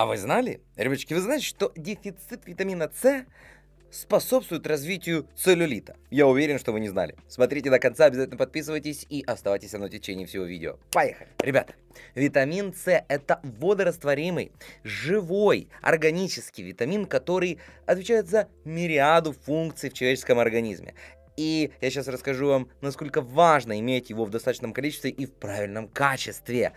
А вы знали, ребяточки, вы знаете, что дефицит витамина С способствует развитию целлюлита. Я уверен, что вы не знали. Смотрите до конца, обязательно подписывайтесь и оставайтесь на течение всего видео. Поехали! Ребята, витамин С это водорастворимый, живой, органический витамин, который отвечает за мириаду функций в человеческом организме. И я сейчас расскажу вам, насколько важно иметь его в достаточном количестве и в правильном качестве.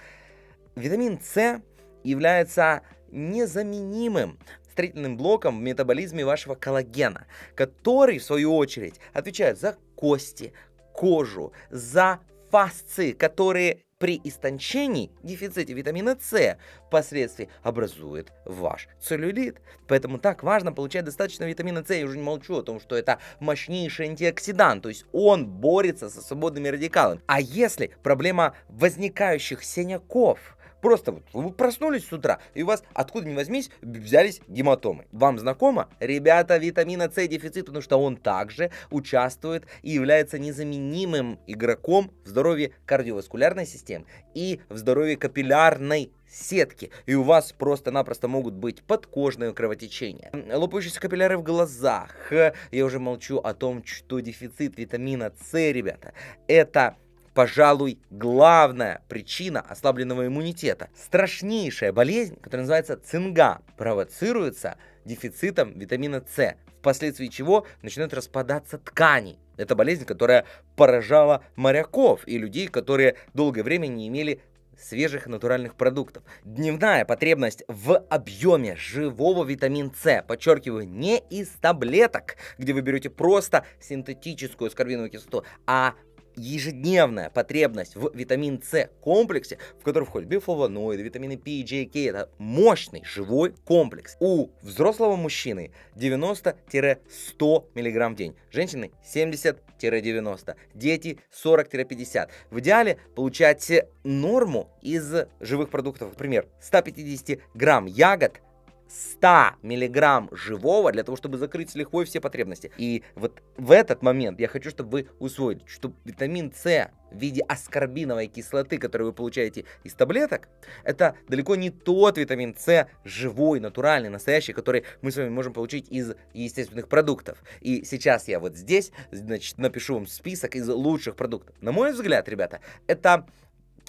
Витамин С является незаменимым строительным блоком в метаболизме вашего коллагена, который, в свою очередь, отвечает за кости, кожу, за фасции, которые при истончении, дефиците витамина С впоследствии образует ваш целлюлит. Поэтому так важно получать достаточно витамина С. Я уже не молчу о том, что это мощнейший антиоксидант, то есть он борется со свободными радикалами. А если проблема возникающих синяков – Просто вот вы проснулись с утра, и у вас откуда ни возьмись взялись гематомы. Вам знакомо? Ребята, витамина С дефицит, потому что он также участвует и является незаменимым игроком в здоровье кардиоваскулярной системы и в здоровье капиллярной сетки, и у вас просто-напросто могут быть подкожные кровотечения, лопающиеся капилляры в глазах. Я уже молчу о том, что дефицит витамина С, ребята, это пожалуй, главная причина ослабленного иммунитета. Страшнейшая болезнь, которая называется цинга, провоцируется дефицитом витамина С, впоследствии чего начинают распадаться ткани. Это болезнь, которая поражала моряков и людей, которые долгое время не имели свежих натуральных продуктов. Дневная потребность в объеме живого витамин С, подчеркиваю, не из таблеток, где вы берете просто синтетическую скорбиновую кислоту, а ежедневная потребность в витамин С комплексе, в который входят бифлавоноиды, витамины P и J K. Это мощный живой комплекс. У взрослого мужчины 90-100 мг в день, женщины 70-90, дети 40-50. В идеале получать норму из живых продуктов, например, 150 грамм ягод – 100 миллиграмм живого для того, чтобы закрыть с лихвой все потребности. И вот в этот момент я хочу, чтобы вы усвоили, что витамин С в виде аскорбиновой кислоты, которую вы получаете из таблеток, это далеко не тот витамин С живой, натуральный, настоящий, который мы с вами можем получить из естественных продуктов. И сейчас я вот здесь, значит, напишу вам список из лучших продуктов. На мой взгляд, ребята, это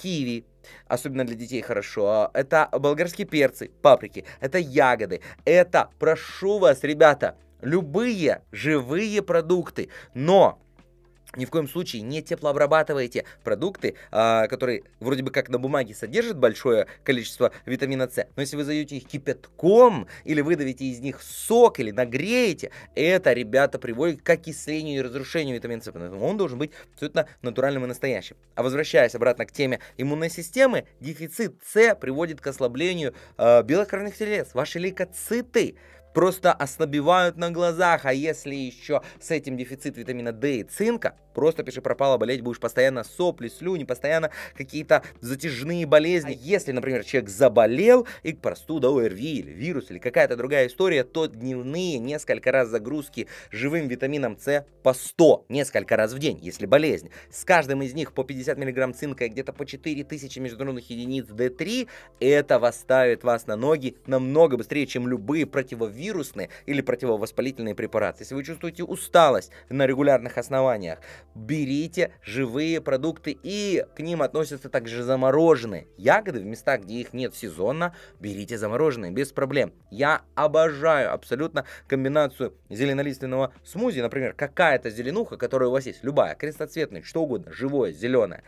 киви, особенно для детей хорошо, а, это болгарские перцы, паприки, это ягоды, это, прошу вас, ребята, любые живые продукты, но ни в коем случае не теплообрабатывайте продукты, а, которые вроде бы как на бумаге содержат большое количество витамина С, но если вы зальете их кипятком или выдавите из них сок или нагреете, это, ребята, приводит к окислению и разрушению витамина С, поэтому он должен быть абсолютно натуральным и настоящим. А возвращаясь обратно к теме иммунной системы, дефицит С приводит к ослаблению э, а, белых телец, ваши лейкоциты, просто ослабевают на глазах, а если еще с этим дефицит витамина D и цинка, Просто пиши пропало, болеть будешь постоянно сопли, слюни, постоянно какие-то затяжные болезни. А если, например, человек заболел, и простуда, ОРВИ или вирус, или какая-то другая история, то дневные несколько раз загрузки живым витамином С по 100, несколько раз в день, если болезнь. С каждым из них по 50 мг цинка и где-то по 4000 международных единиц D3, это восставит вас на ноги намного быстрее, чем любые противовирусные или противовоспалительные препараты. Если вы чувствуете усталость на регулярных основаниях, берите живые продукты и к ним относятся также замороженные. Ягоды в местах, где их нет сезонно, берите замороженные, без проблем. Я обожаю абсолютно комбинацию зеленолиственного смузи, например, какая-то зеленуха, которая у вас есть, любая, крестоцветная, что угодно, живое, зеленое,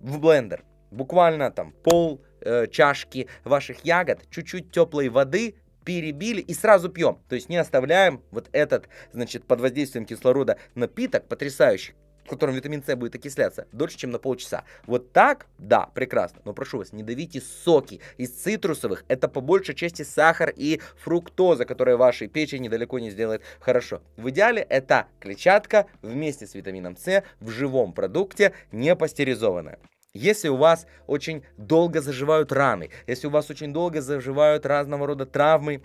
в блендер. Буквально там пол э, чашки ваших ягод, чуть-чуть теплой воды, перебили и сразу пьем. То есть не оставляем вот этот, значит, под воздействием кислорода напиток потрясающий, в котором витамин С будет окисляться, дольше, чем на полчаса. Вот так, да, прекрасно. Но прошу вас, не давите соки из цитрусовых. Это по большей части сахар и фруктоза, которая вашей печени далеко не сделает хорошо. В идеале это клетчатка вместе с витамином С в живом продукте, не пастеризованная. Если у вас очень долго заживают раны, если у вас очень долго заживают разного рода травмы,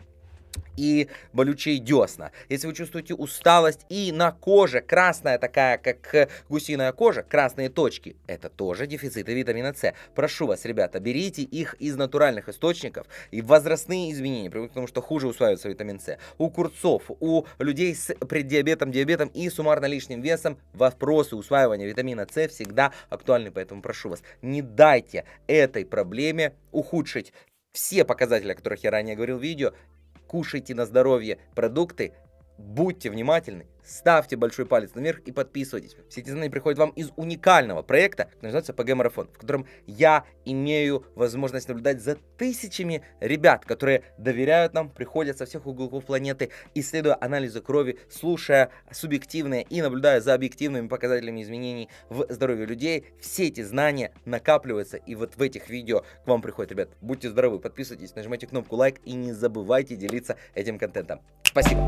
и болючие десна. Если вы чувствуете усталость и на коже красная такая, как э, гусиная кожа, красные точки, это тоже дефициты витамина С. Прошу вас, ребята, берите их из натуральных источников и возрастные изменения, потому что хуже усваивается витамин С. У курцов, у людей с преддиабетом, диабетом и суммарно лишним весом вопросы усваивания витамина С всегда актуальны, поэтому прошу вас, не дайте этой проблеме ухудшить все показатели, о которых я ранее говорил в видео, кушайте на здоровье продукты, Будьте внимательны, ставьте большой палец наверх и подписывайтесь. Все эти знания приходят вам из уникального проекта, называется ПГ Марафон, в котором я имею возможность наблюдать за тысячами ребят, которые доверяют нам, приходят со всех уголков планеты, исследуя анализы крови, слушая субъективные и наблюдая за объективными показателями изменений в здоровье людей. Все эти знания накапливаются, и вот в этих видео к вам приходят, ребят. Будьте здоровы, подписывайтесь, нажимайте кнопку лайк и не забывайте делиться этим контентом. Спасибо.